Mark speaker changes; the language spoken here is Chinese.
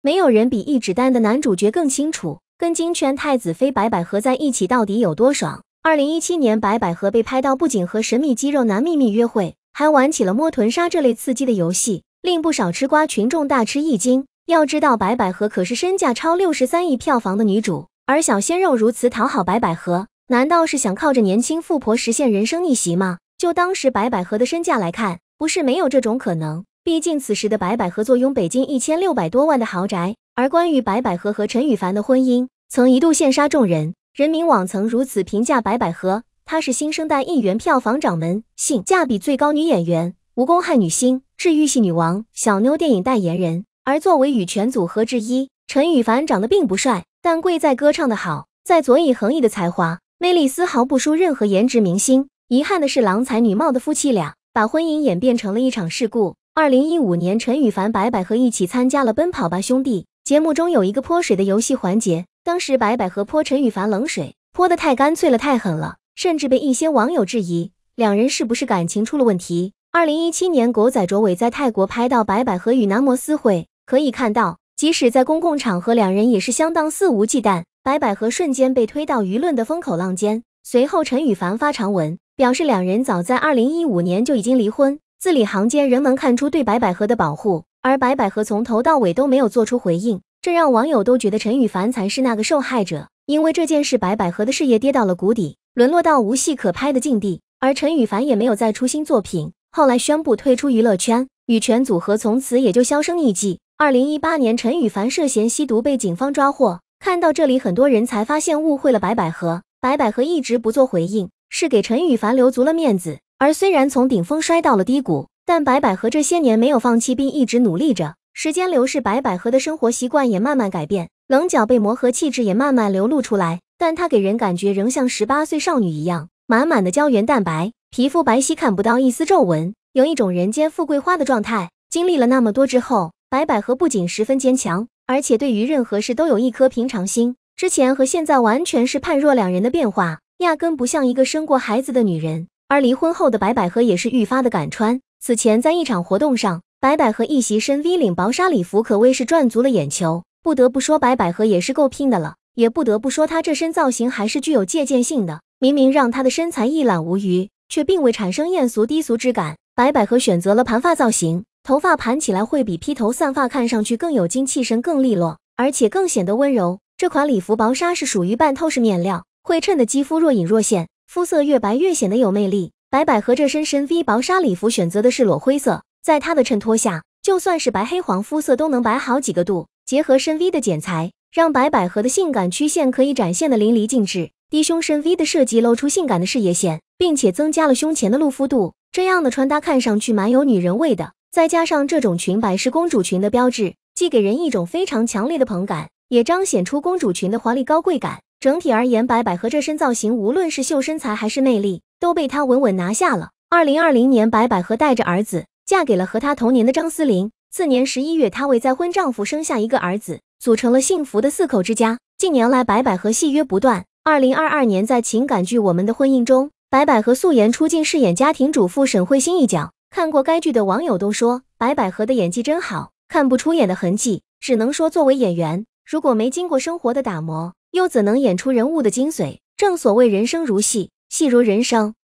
Speaker 1: 没有人比一指丹的男主角更清楚，跟金圈太子妃白百合在一起到底有多爽。二零一七年，白百合被拍到不仅和神秘肌肉男秘密约会，还玩起了摸臀杀这类刺激的游戏，令不少吃瓜群众大吃一惊。要知道，白百合可是身价超六十三亿票房的女主，而小鲜肉如此讨好白百合，难道是想靠着年轻富婆实现人生逆袭吗？就当时白百合的身价来看，不是没有这种可能。毕竟，此时的白百合坐拥北京一千六百多万的豪宅，而关于白百合和陈羽凡的婚姻，曾一度羡煞众人。人民网曾如此评价白百合：她是新生代一员，票房掌门，性价比最高女演员，无公害女星，治愈系女王，小妞电影代言人。而作为羽泉组合之一，陈羽凡长得并不帅，但贵在歌唱的好，在左以横溢的才华，魅力丝毫不输任何颜值明星。遗憾的是，郎才女貌的夫妻俩，把婚姻演变成了一场事故。二零一五年，陈羽凡、白百合一起参加了《奔跑吧兄弟》节目，中有一个泼水的游戏环节。当时白百合泼陈羽凡冷水，泼得太干脆了，太狠了，甚至被一些网友质疑两人是不是感情出了问题。二零一七年，狗仔卓伟在泰国拍到白百合与男模私会，可以看到，即使在公共场合，两人也是相当肆无忌惮。白百合瞬间被推到舆论的风口浪尖，随后陈羽凡发长文表示，两人早在二零一五年就已经离婚。字里行间，仍能看出对白百合的保护，而白百合从头到尾都没有做出回应，这让网友都觉得陈羽凡才是那个受害者。因为这件事，白百合的事业跌到了谷底，沦落到无戏可拍的境地，而陈羽凡也没有再出新作品，后来宣布退出娱乐圈，羽泉组合从此也就销声匿迹。二零一八年，陈羽凡涉嫌吸毒被警方抓获。看到这里，很多人才发现误会了白百合。白百合一直不做回应，是给陈羽凡留足了面子。而虽然从顶峰摔到了低谷，但白百合这些年没有放弃，并一直努力着。时间流逝，白百合的生活习惯也慢慢改变，棱角被磨合，气质也慢慢流露出来。但她给人感觉仍像十八岁少女一样，满满的胶原蛋白，皮肤白皙，看不到一丝皱纹，有一种人间富贵花的状态。经历了那么多之后，白百合不仅十分坚强，而且对于任何事都有一颗平常心。之前和现在完全是判若两人的变化，压根不像一个生过孩子的女人。而离婚后的白百合也是愈发的敢穿。此前在一场活动上，白百合一袭深 V 领薄纱礼服，可谓是赚足了眼球。不得不说，白百合也是够拼的了。也不得不说，她这身造型还是具有借鉴性的。明明让她的身材一览无余，却并未产生艳俗低俗之感。白百合选择了盘发造型，头发盘起来会比披头散发看上去更有精气神、更利落，而且更显得温柔。这款礼服薄纱是属于半透视面料，会衬得肌肤若隐若现。肤色越白越显得有魅力。白百合这身深 V 薄纱礼服选择的是裸灰色，在她的衬托下，就算是白、黑、黄肤色都能白好几个度。结合深 V 的剪裁，让白百合的性感曲线可以展现的淋漓尽致。低胸深 V 的设计露出性感的事业线，并且增加了胸前的露肤度，这样的穿搭看上去蛮有女人味的。再加上这种裙摆是公主裙的标志，既给人一种非常强烈的蓬感，也彰显出公主裙的华丽高贵感。整体而言，白百合这身造型，无论是秀身材还是魅力，都被她稳稳拿下了。二零二零年，白百合带着儿子嫁给了和她同年的张思琳。次年十一月，她为再婚丈夫生下一个儿子，组成了幸福的四口之家。近年来，白百合戏约不断。二零二二年，在情感剧《我们的婚姻》中，白百合素颜出镜，饰演家庭主妇沈慧欣一角。看过该剧的网友都说，白百合的演技真好，看不出演的痕迹。只能说，作为演员，如果没经过生活的打磨，又怎能演出人物的精髓？正所谓人生如戏，戏如人生。